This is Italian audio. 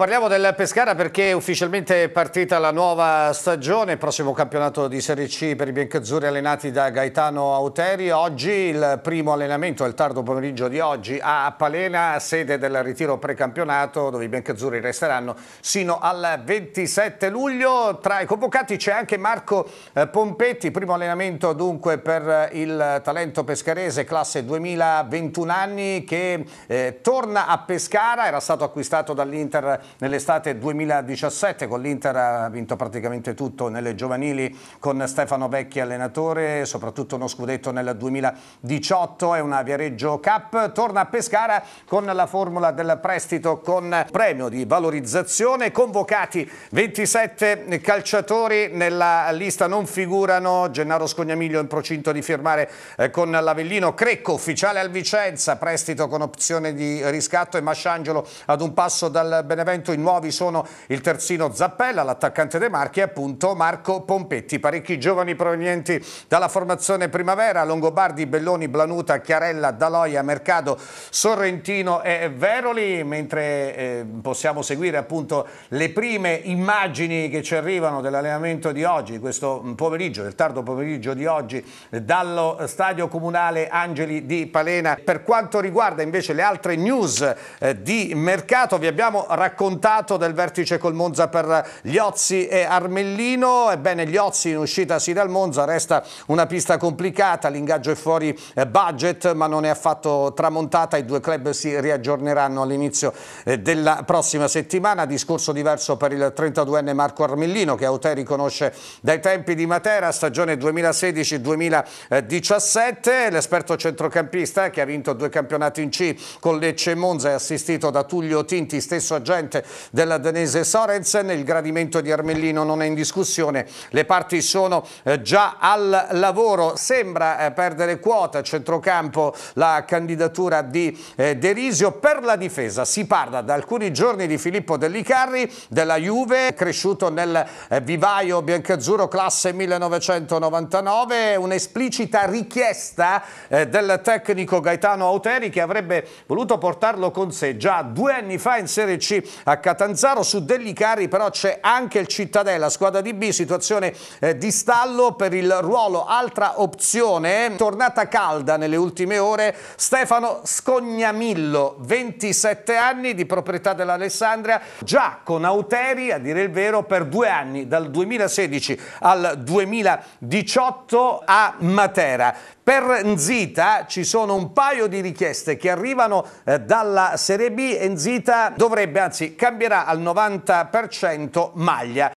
Parliamo del Pescara perché è ufficialmente partita la nuova stagione, prossimo campionato di Serie C per i biancazzurri allenati da Gaetano Auteri. Oggi il primo allenamento, il tardo pomeriggio di oggi, a Palena, sede del ritiro precampionato, dove i biancazzurri resteranno sino al 27 luglio. Tra i convocati c'è anche Marco eh, Pompetti, primo allenamento dunque per eh, il talento pescarese, classe 2021 anni, che eh, torna a Pescara, era stato acquistato dall'Inter nell'estate 2017 con l'Inter ha vinto praticamente tutto nelle giovanili con Stefano Vecchi allenatore, soprattutto uno scudetto nel 2018 e una Viareggio Cup, torna a Pescara con la formula del prestito con premio di valorizzazione, convocati 27 calciatori, nella lista non figurano Gennaro Scognamiglio in procinto di firmare eh, con l'Avellino, Crecco ufficiale al Vicenza, prestito con opzione di riscatto e Masciangelo ad un passo dal Benevento intervento i nuovi sono il terzino Zappella, l'attaccante De Marchi e appunto Marco Pompetti. Parecchi giovani provenienti dalla formazione Primavera, Longobardi, Belloni, Blanuta, Chiarella, Daloia, Mercado, Sorrentino e Veroli, mentre eh, possiamo seguire appunto le prime immagini che ci arrivano dell'allenamento di oggi, questo pomeriggio, del tardo pomeriggio di oggi, dallo stadio comunale Angeli di Palena. Per quanto riguarda invece le altre news eh, di mercato, vi abbiamo raccontato raccontato del vertice col Monza per Liozzi e Armellino, ebbene Liozzi in uscita sì dal Monza resta una pista complicata, l'ingaggio è fuori eh, budget ma non è affatto tramontata, i due club si riaggiorneranno all'inizio eh, della prossima settimana, discorso diverso per il 32enne Marco Armellino che Auteri riconosce dai tempi di Matera, stagione 2016-2017, l'esperto centrocampista eh, che ha vinto due campionati in C con Lecce e Monza è assistito da Tullio Tinti, stesso agente vincente della danese Sorensen, il gradimento di Armellino non è in discussione, le parti sono eh, già al lavoro, sembra eh, perdere quota a centrocampo la candidatura di eh, Derisio per la difesa, si parla da alcuni giorni di Filippo Dellicarri della Juve, cresciuto nel vivaio biancazzurro classe 1999, un'esplicita richiesta del tecnico Gaetano Auteri che avrebbe voluto portarlo con sé già due anni fa in Serie C a Catanzaro. Su Dellicari però c'è anche il Cittadella, squadra di B, situazione eh, di stallo per il ruolo. Altra opzione, tornata calda nelle ultime ore, Stefano Scognamillo, 27 anni di proprietà dell'Alessandria, già con Auteri, a dire il vero, per due anni, dal 2016 al 2018 a Matera. Per Nzita ci sono un paio di richieste che arrivano eh, dalla Serie B. Nzita dovrebbe, anzi cambierà al 90% maglia.